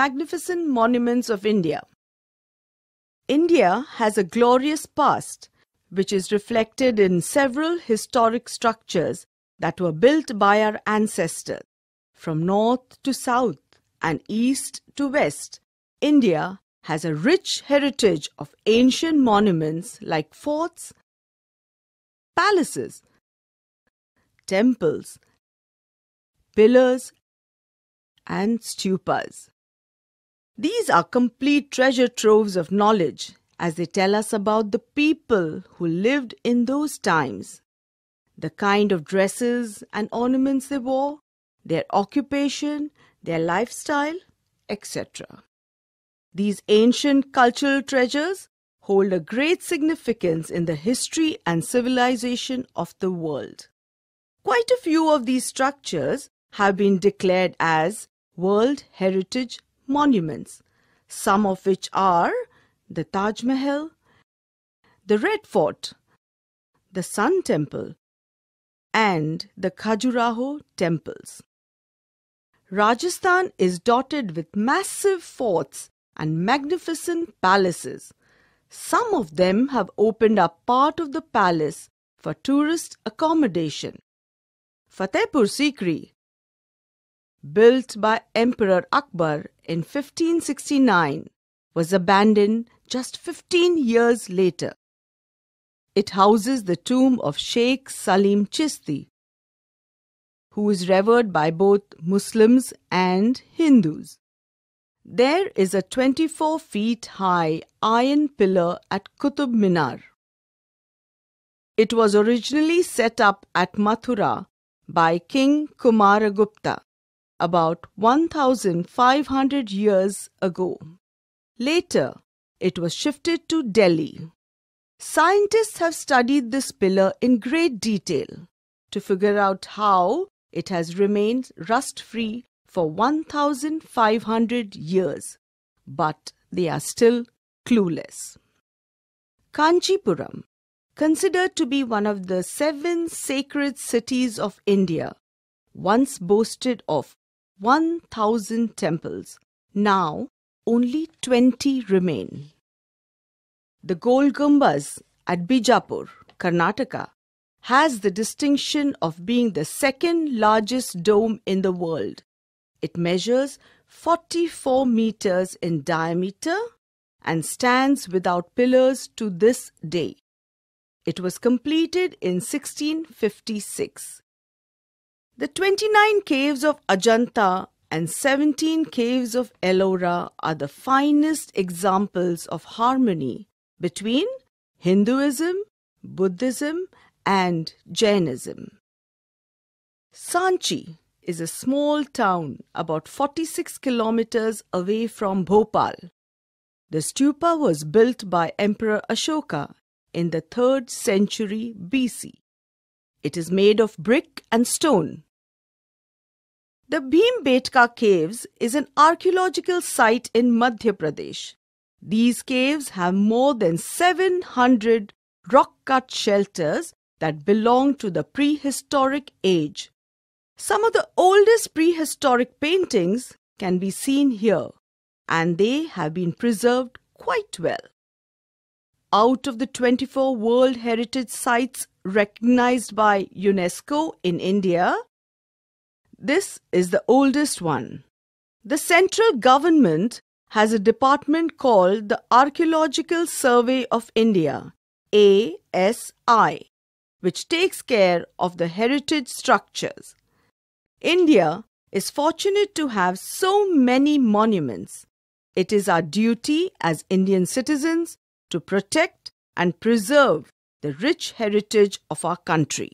Magnificent Monuments of India India has a glorious past, which is reflected in several historic structures that were built by our ancestors. From north to south and east to west, India has a rich heritage of ancient monuments like forts, palaces, temples, pillars, and stupas. These are complete treasure troves of knowledge as they tell us about the people who lived in those times, the kind of dresses and ornaments they wore, their occupation, their lifestyle, etc. These ancient cultural treasures hold a great significance in the history and civilization of the world. Quite a few of these structures have been declared as World Heritage monuments, some of which are the Taj Mahal, the Red Fort, the Sun Temple, and the Khajuraho temples. Rajasthan is dotted with massive forts and magnificent palaces. Some of them have opened up part of the palace for tourist accommodation. Fatehpur Sikri built by Emperor Akbar in 1569, was abandoned just 15 years later. It houses the tomb of Sheikh Salim Chisti, who is revered by both Muslims and Hindus. There is a 24 feet high iron pillar at Qutub Minar. It was originally set up at Mathura by King Kumaragupta about 1500 years ago. Later, it was shifted to Delhi. Scientists have studied this pillar in great detail to figure out how it has remained rust free for 1500 years, but they are still clueless. Kanchipuram, considered to be one of the seven sacred cities of India, once boasted of 1,000 temples. Now, only 20 remain. The Gold at Bijapur, Karnataka, has the distinction of being the second largest dome in the world. It measures 44 meters in diameter and stands without pillars to this day. It was completed in 1656. The 29 caves of Ajanta and 17 caves of Ellora are the finest examples of harmony between Hinduism, Buddhism, and Jainism. Sanchi is a small town about 46 kilometers away from Bhopal. The stupa was built by Emperor Ashoka in the 3rd century BC. It is made of brick and stone. The Bhimbetka Caves is an archaeological site in Madhya Pradesh. These caves have more than 700 rock cut shelters that belong to the prehistoric age. Some of the oldest prehistoric paintings can be seen here and they have been preserved quite well. Out of the 24 World Heritage Sites recognized by UNESCO in India, this is the oldest one. The central government has a department called the Archaeological Survey of India, ASI, which takes care of the heritage structures. India is fortunate to have so many monuments. It is our duty as Indian citizens to protect and preserve the rich heritage of our country.